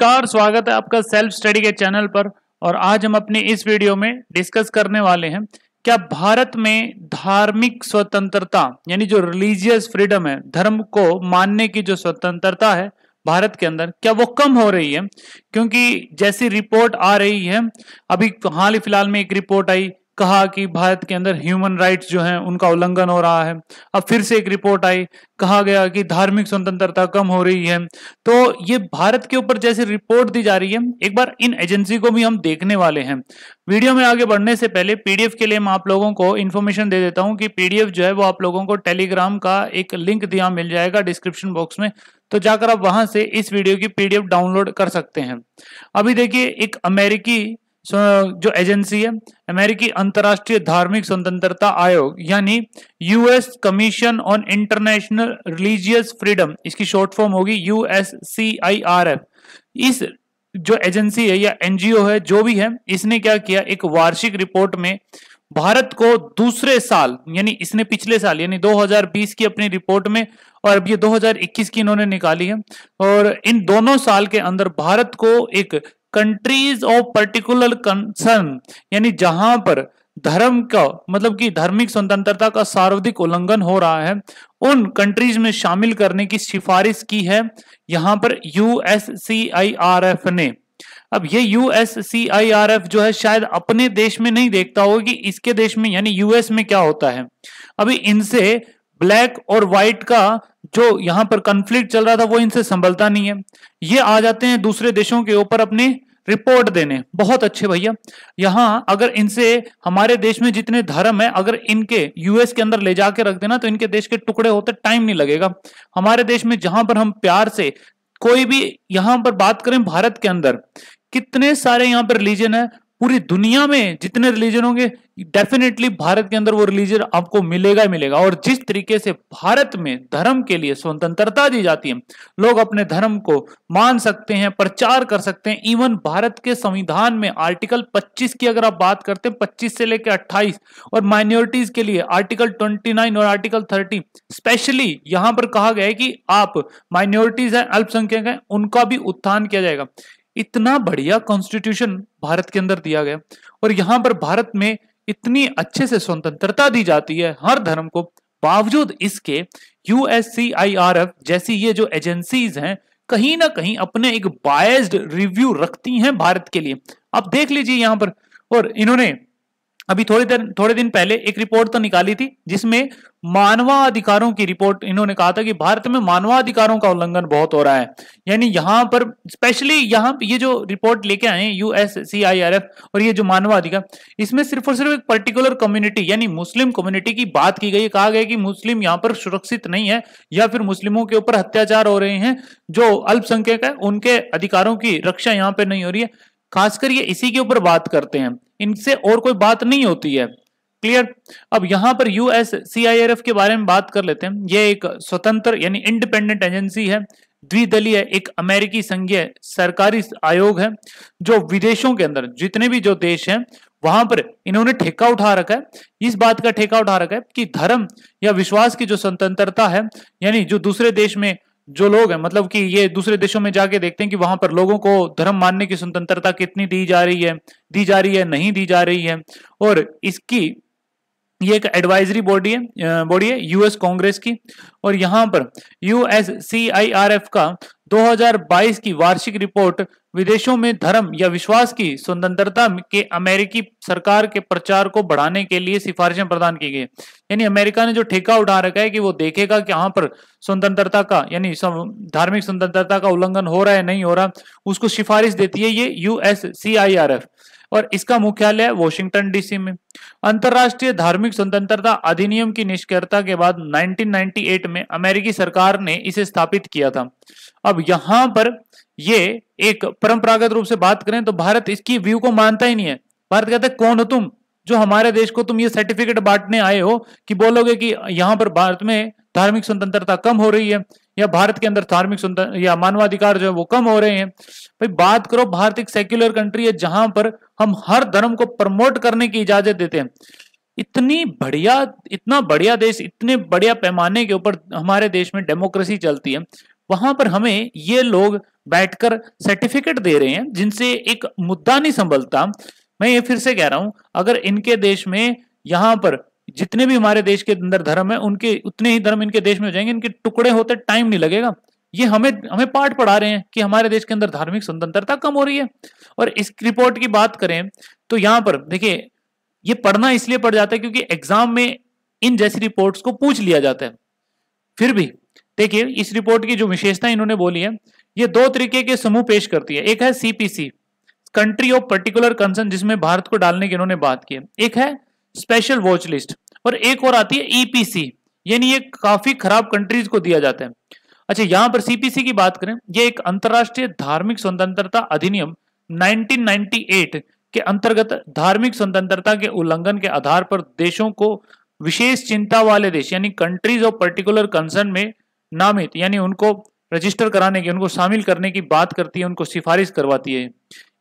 नमस्कार स्वागत है आपका सेल्फ स्टडी के चैनल पर और आज हम अपने इस वीडियो में डिस्कस करने वाले हैं क्या भारत में धार्मिक स्वतंत्रता यानी जो रिलीजियस फ्रीडम है धर्म को मानने की जो स्वतंत्रता है भारत के अंदर क्या वो कम हो रही है क्योंकि जैसी रिपोर्ट आ रही है अभी हाल ही फिलहाल में एक रिपोर्ट आई कहा कि भारत के अंदर ह्यूमन राइट्स जो हैं उनका उल्लंघन हो रहा है अब फिर से एक रिपोर्ट आई कहा गया कि धार्मिक स्वतंत्रता कम हो रही है तो ये भारत के ऊपर जैसे रिपोर्ट दी जा रही है एक बार इन एजेंसी को भी हम देखने वाले हैं वीडियो में आगे बढ़ने से पहले पीडीएफ के लिए मैं आप लोगों को इन्फॉर्मेशन दे देता हूँ कि पीडीएफ जो है वो आप लोगों को टेलीग्राम का एक लिंक दिया मिल जाएगा डिस्क्रिप्शन बॉक्स में तो जाकर आप वहां से इस वीडियो की पीडीएफ डाउनलोड कर सकते हैं अभी देखिए एक अमेरिकी जो एजेंसी है अमेरिकी अंतर्राष्ट्रीय धार्मिक स्वतंत्रता आयोग यानी US commission on international religious freedom इसकी शॉर्ट फॉर्म होगी US C I R F इस जो एजेंसी है या एनजीओ है जो भी है इसने क्या किया एक वार्षिक रिपोर्ट में भारत को दूसरे साल यानी इसने पिछले साल यानी 2020 की अपनी रिपोर्ट में और अब ये 2021 की इन्होंने निकाली है और इन दोनों साल के अंदर भारत को एक कंट्रीज ऑफ पर्टिकुलर कंसर्न यानी जहां पर धर्म का मतलब कि धार्मिक स्वतंत्रता का सर्वाधिक उल्लंघन हो रहा है उन कंट्रीज में शामिल करने की सिफारिश की है यहां पर यूएससीआईआरएफ ने अब ये यूएससीआईआरएफ जो है शायद अपने देश में नहीं देखता होगा कि इसके देश में यानी यूएस में क्या होता है अभी इनसे ब्लैक और व्हाइट का जो यहां पर कंफ्लिक्ट चल रहा था वो इनसे संभलता नहीं है ये आ जाते हैं दूसरे देशों के ऊपर अपने रिपोर्ट देने बहुत अच्छे भैया यहाँ अगर इनसे हमारे देश में जितने धर्म है अगर इनके यूएस के अंदर ले जाके रख देना तो इनके देश के टुकड़े होते टाइम नहीं लगेगा हमारे देश में जहां पर हम प्यार से कोई भी यहां पर बात करें भारत के अंदर कितने सारे यहाँ पर रिलीजन है पूरी दुनिया में जितने रिलीजन होंगे डेफिनेटली भारत के अंदर वो रिलीजन आपको मिलेगा ही मिलेगा और जिस तरीके से भारत में धर्म के लिए स्वतंत्रता दी जाती है लोग अपने धर्म को मान सकते हैं प्रचार कर सकते हैं इवन भारत के संविधान में आर्टिकल 25 की अगर आप बात करते हैं 25 से लेकर 28 और माइनॉरिटीज के लिए आर्टिकल 29 और आर्टिकल 30 स्पेशली यहां पर कहा गया है कि आप माइनॉरिटीज हैं अल्पसंख्यक हैं उनका भी उत्थान किया जाएगा इतना बढ़िया कॉन्स्टिट्यूशन भारत के अंदर दिया गया और यहां पर भारत में इतनी अच्छे से स्वतंत्रता दी जाती है हर धर्म को बावजूद इसके यूएससीआईआरएफ जैसी ये जो एजेंसीज हैं कहीं ना कहीं अपने एक बायस्ड रिव्यू रखती हैं भारत के लिए आप देख लीजिए यहां पर और इन्होंने अभी थोड़ी देर थोड़े दिन पहले एक रिपोर्ट तो निकाली थी जिसमें मानवाधिकारों की रिपोर्ट इन्होंने कहा था कि भारत में मानवाधिकारों का उल्लंघन बहुत हो रहा है यानी यहां पर स्पेशली यहां ये जो रिपोर्ट लेके आए US C I R F और ये जो मानवाधिकार इसमें सिर्फ और सिर्फ एक पर्टिकुलर कम्युनिटी यानी मुस्लिम कम्युनिटी की बात की गई कहा गया कि मुस्लिम यहाँ पर सुरक्षित नहीं है या फिर मुस्लिमों के ऊपर अत्याचार हो रहे हैं जो अल्पसंख्यक है उनके अधिकारों की रक्षा यहाँ पर नहीं हो रही है खासकर ये इसी के ऊपर बात करते हैं इनसे और कोई बात नहीं होती है क्लियर अब यहां पर यूएस सीआईआरएफ के बारे में बात कर लेते हैं यह एक स्वतंत्र यानी इंडिपेंडेंट एजेंसी है द्विदलीय एक अमेरिकी संघीय सरकारी आयोग है जो विदेशों के अंदर जितने भी जो देश हैं वहां पर इन्होंने ठेका उठा रखा है इस बात का ठेका उठा रखा है कि धर्म या विश्वास की जो स्वतंत्रता है यानी जो दूसरे देश में जो लोग हैं मतलब कि ये दूसरे देशों में जाके देखते हैं कि वहां पर लोगों को धर्म मानने की स्वतंत्रता कितनी दी जा रही है दी जा रही है नहीं दी जा रही है और इसकी ये एक एडवाइजरी बॉडी है बॉडी है यूएस कांग्रेस की और यहाँ पर यूएस का 2022 की वार्षिक रिपोर्ट विदेशों में धर्म या विश्वास की स्वतंत्रता के अमेरिकी सरकार के प्रचार को बढ़ाने के लिए सिफारिशें प्रदान की गई यानी अमेरिका ने जो ठेका उठा रखा है कि वो देखेगा कि यहाँ पर स्वतंत्रता का यानी धार्मिक स्वतंत्रता का उल्लंघन हो रहा है नहीं हो रहा उसको सिफारिश देती है ये यूएस और इसका मुख्यालय वॉशिंगटन डीसी में अंतरराष्ट्रीय धार्मिक स्वतंत्रता अधिनियम की निष्क्रियता के बाद 1998 में अमेरिकी सरकार ने इसे स्थापित किया था अब यहां पर ये एक परंपरागत रूप से बात करें तो भारत इसकी व्यू को मानता ही नहीं है भारत कहते कौन हो तुम जो हमारे देश को तुम ये सर्टिफिकेट बांटने आए हो कि बोलोगे कि यहाँ पर भारत में धार्मिक स्वतंत्रता कम हो रही है या भारत के अंदर धार्मिक स्वतंत्र या मानवाधिकार जो है वो कम हो रहे हैं भाई बात करो भारत एक सेक्युलर कंट्री है जहां पर हम हर धर्म को प्रमोट करने की इजाजत देते हैं इतनी बढ़िया इतना बढ़िया देश इतने बढ़िया पैमाने के ऊपर हमारे देश में डेमोक्रेसी चलती है वहां पर हमें ये लोग बैठकर सर्टिफिकेट दे रहे हैं जिनसे एक मुद्दा नहीं संभलता मैं ये फिर से कह रहा हूं अगर इनके देश में यहां पर जितने भी हमारे देश के अंदर धर्म है उनके उतने ही धर्म इनके देश में हो जाएंगे इनके टुकड़े होते टाइम नहीं लगेगा ये हमें हमें पाठ पढ़ा रहे हैं कि हमारे देश के अंदर धार्मिक स्वतंत्रता कम हो रही है और इस रिपोर्ट की बात करें तो यहाँ पर देखिए ये पढ़ना इसलिए पड़ जाता है क्योंकि एग्जाम में इन जैसी रिपोर्ट्स को पूछ लिया जाता है फिर भी देखिए इस रिपोर्ट की जो विशेषता इन्होंने बोली है ये दो तरीके के समूह पेश करती है एक है CPC country of particular concern जिसमें भारत को डालने की इन्होंने बात की एक है स्पेशल वॉच लिस्ट और एक और आती है ईपीसी e यानी ये काफी खराब कंट्रीज को दिया जाता है अच्छा यहां पर सीपीसी की बात करें ये एक अंतरराष्ट्रीय धार्मिक स्वतंत्रता अधिनियम 1998 के अंतर्गत धार्मिक स्वतंत्रता के उल्लंघन के आधार पर देशों को विशेष चिंता वाले देश यानी कंट्रीज ऑफ पर्टिकुलर कंसर्न में नामित यानी उनको रजिस्टर कराने की उनको शामिल करने की बात करती है उनको सिफारिश करवाती है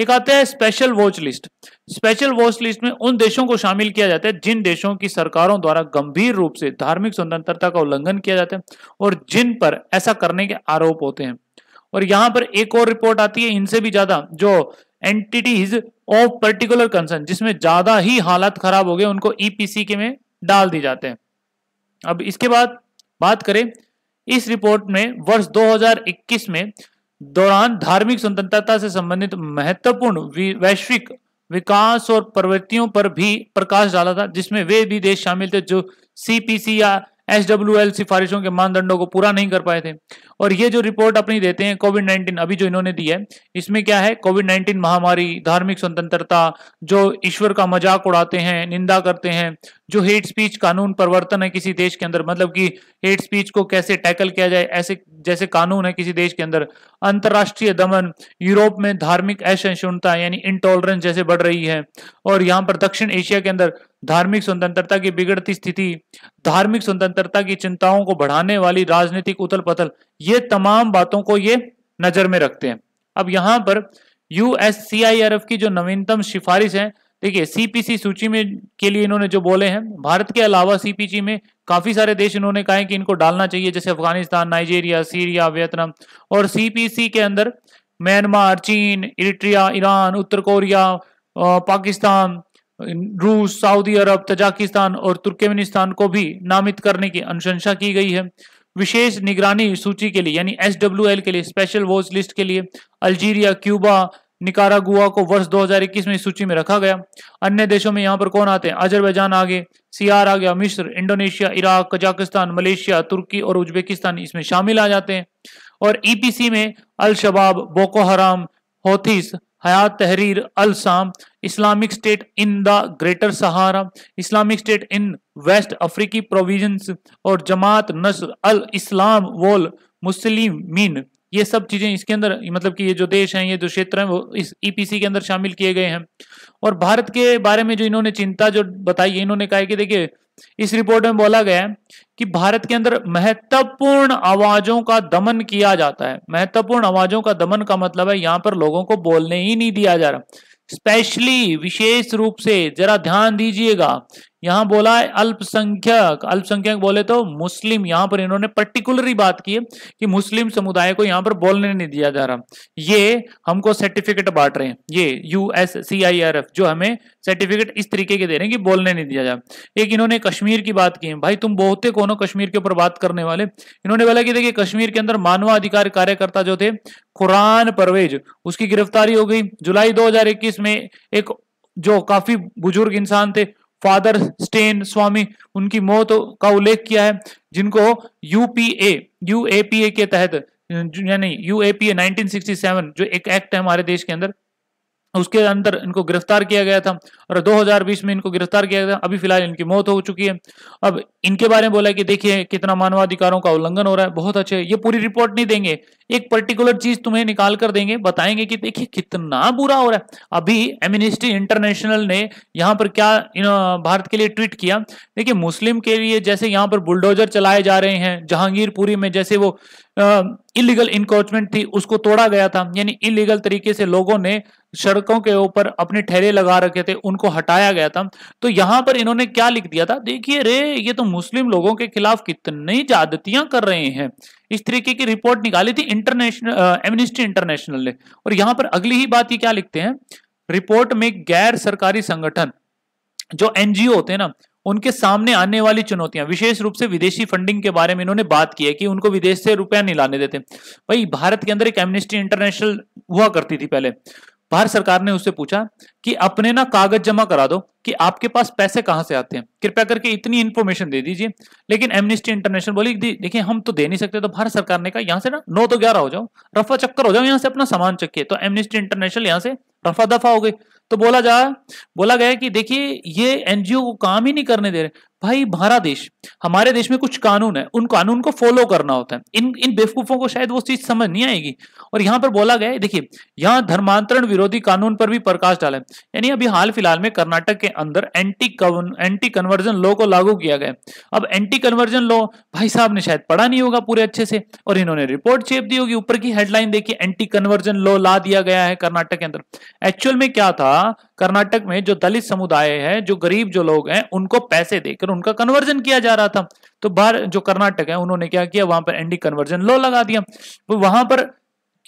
एक आता है special watch list special watch list में उन देशों को शामिल किया जाता है जिन देशों की सरकारों द्वारा गंभीर रूप से धार्मिक स्वतंत्रता का उल्लंघन किया जाता है और जिन पर ऐसा करने के आरोप होते हैं और यहां पर एक और रिपोर्ट आती है इनसे भी ज्यादा जो एंटिटीज ऑफ पर्टिकुलर कंसर्न जिसमें ज्यादा ही हालात खराब हो गए उनको ईपीसी e के में डाल दिए जाते हैं अब इसके बाद बात करें इस रिपोर्ट में वर्ष 2021 में दौरान धार्मिक स्वतंत्रता से संबंधित महत्वपूर्ण वैश्विक विकास और प्रवृत्तियों पर भी प्रकाश डाला था जिसमें वे भी देश शामिल थे जो सीपीसी या एस सिफारिशों के मानदंडों को पूरा नहीं कर पाए थे और ये जो रिपोर्ट अपनी देते हैं कोविड नाइन्टीन अभी जो इन्होंने दी है इसमें क्या है कोविड नाइन्टीन महामारी धार्मिक स्वतंत्रता जो ईश्वर का मजाक उड़ाते हैं निंदा करते हैं जो हेट स्पीच कानून परिवर्तन है किसी देश के अंदर मतलब कि हेट स्पीच को कैसे टैकल किया जाए ऐसे जैसे कानून है किसी देश के अंदर अंतर्राष्ट्रीय दमन यूरोप में धार्मिक असहिष्णुता यानी इंटॉलरेंस जैसे बढ़ रही है और यहाँ पर दक्षिण एशिया के अंदर धार्मिक स्वतंत्रता की बिगड़ती स्थिति धार्मिक स्वतंत्रता की चिंताओं को बढ़ाने वाली राजनीतिक उथल पथल ये तमाम बातों को ये नजर में रखते हैं अब यहां पर यू की जो नवीनतम सिफारिश है देखिए सीपीसी सूची में के लिए इन्होंने जो बोले हैं भारत के अलावा सीपीसी में काफी सारे देश इन्होंने कहा है कि इनको डालना चाहिए जैसे अफगानिस्तान नाइजीरिया सीरिया वियतनाम और सीपीसी के अंदर म्यांमार चीन इरिट्रिया ईरान उत्तर कोरिया पाकिस्तान रूस सऊदी अरब तजाकिस्तान और तुर्कमेनिस्तान को भी नामित करने की अनुशंसा की गई है विशेष निगरानी सूची के लिए यानी एस के लिए स्पेशल वॉच लिस्ट के लिए अल्जीरिया क्यूबा निकारागुआ को वर्ष 2021 में सूची में रखा गया अन्य देशों में यहाँ पर कौन आते हैं अजरबैजान आगे सियार आ गया मिस्र इंडोनेशिया इराक कजाकिस्तान मलेशिया तुर्की और उज्बेकिस्तान इसमें शामिल आ जाते हैं और ईपीसी e में अल शबाब बोको हराम होथिस हयात Tahrir al Sham Islamic State in the Greater Sahara Islamic State in West अफ्रीकी प्रोविजंस और जमात नसर अल इस्लाम वोल मुस्लिमीन ये सब चीज़ें इसके अंदर मतलब कि ये जो देश हैं ये जो क्षेत्र हैं वो इस ईपीसी e के अंदर शामिल किए गए हैं और भारत के बारे में जो इन्होंने चिंता जो बताई है इन्होंने कहा कि देखिए इस रिपोर्ट में बोला गया है कि भारत के अंदर महत्वपूर्ण आवाजों का दमन किया जाता है महत्वपूर्ण आवाजों का दमन का मतलब है यहां पर लोगों को बोलने ही नहीं दिया जा रहा स्पेशली विशेष रूप से जरा ध्यान दीजिएगा यहां बोला है अल्पसंख्यक अल्पसंख्यक बोले तो मुस्लिम यहां पर इन्होंने पर्टिकुलरली बात की है कि मुस्लिम समुदाय को यहां पर बोलने नहीं दिया जा रहा ये हमको सर्टिफिकेट बांट रहे हैं ये U S C I R F जो हमें सर्टिफिकेट इस तरीके के दे रहे हैं कि बोलने नहीं दिया जा एक इन्होंने कश्मीर की बात की है भाई तुम बहुते कौन हो कश्मीर के ऊपर बात करने वाले इन्होंने बोला कि देखिए कश्मीर के अंदर मानवाधिकार कार्यकर्ता जो थे कुरान परवेज उसकी गिरफ्तारी हो गई जुलाई दो में एक जो काफी बुजुर्ग इंसान थे फादर स्टेन स्वामी उनकी मौत का उल्लेख किया है जिनको यूपीए यूएपीए के तहत यानी यूएपीए 1967 जो एक एक्ट है हमारे देश के अंदर उसके अंदर इनको गिरफ्तार किया गया था और 2020 में इनको गिरफ्तार किया गया था अभी फिलहाल इनकी मौत हो चुकी है अब इनके बारे में बोला कि देखिए कितना मानवाधिकारों का उल्लंघन हो रहा है बहुत अच्छे ये पूरी रिपोर्ट नहीं देंगे एक पर्टिकुलर चीज तुम्हें निकाल कर देंगे बताएंगे कि देखिए कितना बुरा हो रहा है अभी एमिनिस्ट्री इंटरनेशनल ने यहाँ पर क्या भारत के लिए ट्वीट किया देखिए मुस्लिम के लिए जैसे यहाँ पर बुलडोजर चलाए जा रहे हैं जहांगीरपुरी में जैसे वो इलीगल इंक्रोचमेंट थी उसको तोड़ा गया था यानी इलीगल तरीके से लोगों ने सड़कों के ऊपर अपने ठहरे लगा रखे थे उनको हटाया गया था तो यहां पर इन्होंने क्या लिख दिया था देखिए रे ये तो मुस्लिम लोगों के खिलाफ कितनी ज्यादतियां कर रहे हैं इस तरीके की रिपोर्ट निकाली थी इंटरनेशनल एमनिस्ट्री इंटरनेशनल ने और यहां पर अगली ही बात ये क्या लिखते हैं रिपोर्ट में गैर सरकारी संगठन जो एनजीओ होते हैं ना उनके सामने आने वाली चुनौतियां विशेष रूप से विदेशी फंडिंग के बारे में इन्होंने बात की है कि उनको विदेश से रुपया नहीं लाने देते भाई भारत के अंदर एक एमनेस्टी इंटरनेशनल हुआ करती थी पहले भारत सरकार ने उससे पूछा कि अपने ना कागज जमा करा दो कि आपके पास पैसे कहां से आते हैं कृपया करके इतनी इन्फॉर्मेशन दे दीजिए लेकिन एमनिस्टी इंटरनेशनल बोली देखिए हम तो दे नहीं सकते तो भारत सरकार ने कहा यहां से ना नौ तो ग्यारह हो जाओ रफा चक्कर हो जाओ यहां से अपना सामान चक्के तो एमनिस्टी इंटरनेशनल यहां से रफा दफा हो गई तो बोला जा बोला गया कि देखिए ये एनजीओ को काम ही नहीं करने दे रहे भाई हमारा देश हमारे देश में कुछ कानून है उन कानून को फॉलो करना होता है इन इन बेवकूफों को शायद वो चीज समझ नहीं आएगी और यहाँ पर बोला गया है देखिए यहाँ धर्मांतरण विरोधी कानून पर भी प्रकाश डाले यानी अभी हाल फिलहाल में कर्नाटक के अंदर एंटी एंटी कन्वर्जन लॉ को लागू किया गया अब एंटी कन्वर्जन लॉ भाई साहब ने शायद पढ़ा नहीं होगा पूरे अच्छे से और इन्होंने रिपोर्ट चेप दी होगी ऊपर की हेडलाइन देखिए एंटी कन्वर्जन लॉ ला दिया गया है कर्नाटक के अंदर एक्चुअल में क्या था कर्नाटक में जो दलित समुदाय है जो गरीब जो लोग हैं उनको पैसे देकर उनका कन्वर्जन किया जा रहा था तो बाहर जो कर्नाटक है उन्होंने क्या किया वहां पर एंटी कन्वर्जन लॉ लगा दिया तो वहां पर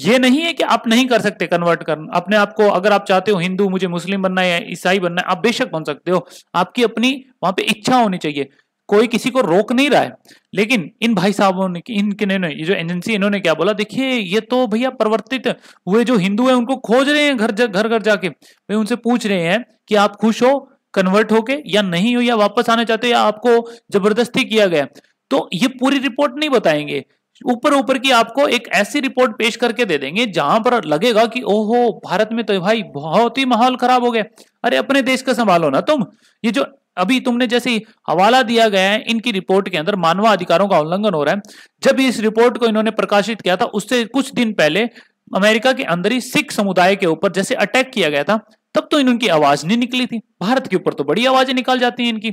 ये नहीं है कि आप नहीं कर सकते कन्वर्ट करना अपने आप को अगर आप चाहते हो हिंदू मुझे मुस्लिम बनना है ईसाई बनना है आप बेशक बन सकते हो आपकी अपनी वहां पे इच्छा होनी चाहिए कोई किसी को रोक नहीं रहा है लेकिन इन भाई साहबों ने इनके ने, ये जो एजेंसी इन्होंने क्या बोला देखिए ये तो भैया परिवर्तित हुए जो हिंदू है उनको खोज रहे हैं घर घर घर जाके भाई उनसे पूछ रहे हैं कि आप खुश हो कन्वर्ट होके या नहीं हो या वापस आना चाहते हो या आपको जबरदस्ती किया गया तो ये पूरी रिपोर्ट नहीं बताएंगे ऊपर ऊपर की आपको एक ऐसी रिपोर्ट पेश करके दे देंगे जहां पर लगेगा कि ओहो भारत में तो भाई बहुत ही माहौल खराब हो गया अरे अपने देश का संभालो ना तुम ये जो अभी तुमने जैसे हवाला दिया गया है इनकी रिपोर्ट के अंदर मानवाधिकारों का उल्लंघन हो रहा है जब इस रिपोर्ट को इन्होंने प्रकाशित किया था उससे कुछ दिन पहले अमेरिका के अंदर ही सिख समुदाय के ऊपर जैसे अटैक किया गया था तब तो इनकी आवाज नहीं निकली थी भारत के ऊपर तो बड़ी आवाजें निकाल जाती हैं इनकी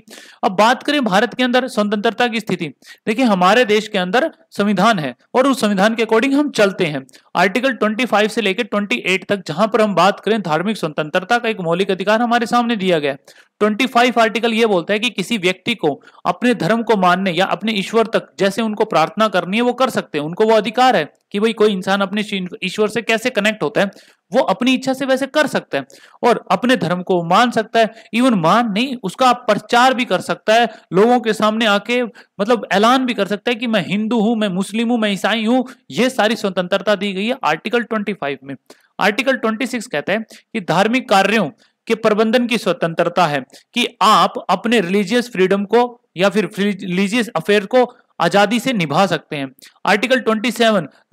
अब बात करें भारत के अंदर स्वतंत्रता की स्थिति देखिए हमारे देश के अंदर संविधान है और उस संविधान के अकॉर्डिंग हम चलते हैं आर्टिकल 25 से लेकर 28 तक जहां पर हम बात करें धार्मिक स्वतंत्रता का एक मौलिक अधिकार हमारे सामने दिया गया 25 आर्टिकल ये बोलता है कि किसी व्यक्ति को अपने धर्म को मानने या अपने ईश्वर तक जैसे उनको प्रार्थना करनी है वो कर सकते हैं उनको वो अधिकार है कि भाई कोई इंसान अपने ईश्वर से कैसे कनेक्ट होता है वो अपनी इच्छा से वैसे कर सकता है और अपने धर्म को मान सकता है इवन मान नहीं उसका आप प्रचार भी कर सकता है लोगों के सामने आके मतलब ऐलान भी कर सकता है कि मैं हिंदू हूं मैं मुस्लिम हूं मैं ईसाई हूं ये सारी स्वतंत्रता दी गई है आर्टिकल 25 में आर्टिकल 26 कहता है कि धार्मिक कार्यों के प्रबंधन की स्वतंत्रता है कि आप अपने रिलीजियस फ्रीडम को या फिर रिलीजियस अफेयर को आजादी से निभा सकते हैं आर्टिकल 27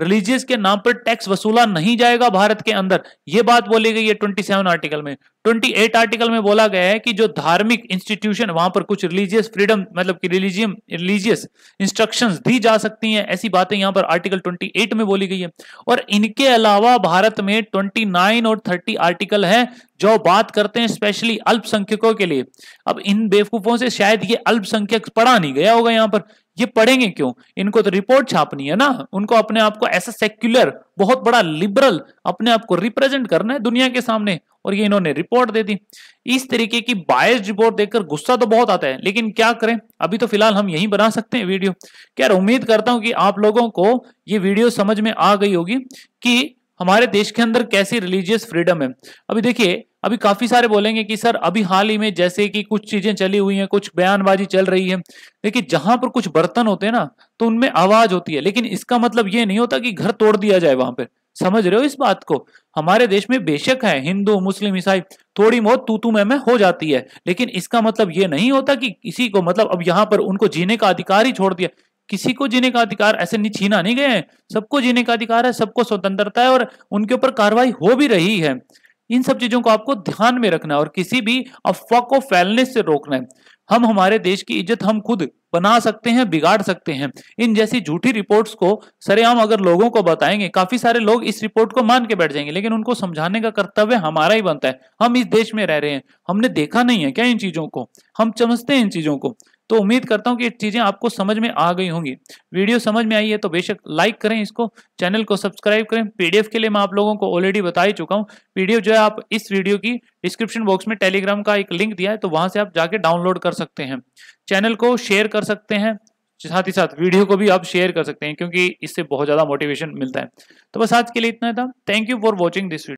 रिलीजियस के नाम पर टैक्स वसूला नहीं जाएगा भारत के अंदर यह बात बोली गई है 27 आर्टिकल में 28 आर्टिकल में बोला गया है कि जो धार्मिक इंस्टीट्यूशन वहां पर कुछ रिलीजियस फ्रीडम मतलब कि रिलीजियम रिलीजियस इंस्ट्रक्शन दी जा सकती हैं ऐसी बातें यहां पर आर्टिकल 28 में बोली गई है और इनके अलावा भारत में 29 और 30 आर्टिकल हैं जो बात करते हैं स्पेशली अल्पसंख्यकों के लिए अब इन बेवकूफों से शायद ये अल्पसंख्यक पढ़ा नहीं गया होगा यहां पर ये पढ़ेंगे क्यों इनको तो रिपोर्ट छापनी है ना उनको अपने आप को ऐसा सेक्युलर बहुत बड़ा लिबरल अपने आप को रिप्रेजेंट करना है दुनिया के सामने और ये इन्होंने रिपोर्ट दे दी इस तरीके की बायस रिपोर्ट देखकर गुस्सा तो बहुत आता है लेकिन क्या करें अभी तो फिलहाल हम यही बना सकते हैं वीडियो क्या उम्मीद करता हूं कि आप लोगों को ये वीडियो समझ में आ गई होगी कि हमारे देश के अंदर कैसी रिलीजियस फ्रीडम है अभी देखिए अभी काफी सारे बोलेंगे कि सर अभी हाल ही में जैसे कि कुछ चीजें चली हुई हैं कुछ बयानबाजी चल रही है देखिए जहां पर कुछ बर्तन होते हैं ना तो उनमें आवाज होती है लेकिन इसका मतलब ये नहीं होता कि घर तोड़ दिया जाए वहां पर समझ रहे हो इस बात को हमारे देश में बेशक है हिंदू मुस्लिम ईसाई थोड़ी बहुत तू तू में हो जाती है लेकिन इसका मतलब ये नहीं होता कि किसी को मतलब अब यहाँ पर उनको जीने का अधिकार ही छोड़ दिया किसी को जीने का अधिकार ऐसे नहीं छीना नहीं गए हैं सबको जीने का अधिकार है सबको स्वतंत्रता है और उनके ऊपर कार्रवाई हो भी रही है इन सब चीजों को आपको ध्यान में रखना है और किसी भी अफवाह को फैलने से रोकना है हम हमारे देश की इज्जत हम खुद बना सकते हैं बिगाड़ सकते हैं इन जैसी झूठी रिपोर्ट्स को सरेआम अगर लोगों को बताएंगे काफी सारे लोग इस रिपोर्ट को मान के बैठ जाएंगे लेकिन उनको समझाने का कर्तव्य हमारा ही बनता है हम इस देश में रह रहे हैं हमने देखा नहीं है क्या इन चीजों को हम समझते हैं इन चीजों को तो उम्मीद करता हूँ कि चीज़ें आपको समझ में आ गई होंगी वीडियो समझ में आई है तो बेशक लाइक करें इसको चैनल को सब्सक्राइब करें पीडीएफ के लिए मैं आप लोगों को ऑलरेडी बता ही चुका हूँ पीडीएफ जो है आप इस वीडियो की डिस्क्रिप्शन बॉक्स में टेलीग्राम का एक लिंक दिया है तो वहाँ से आप जाके डाउनलोड कर सकते हैं चैनल को शेयर कर सकते हैं साथ ही साथ वीडियो को भी आप शेयर कर सकते हैं क्योंकि इससे बहुत ज़्यादा मोटिवेशन मिलता है तो बस आज के लिए इतना था thank you for watching this video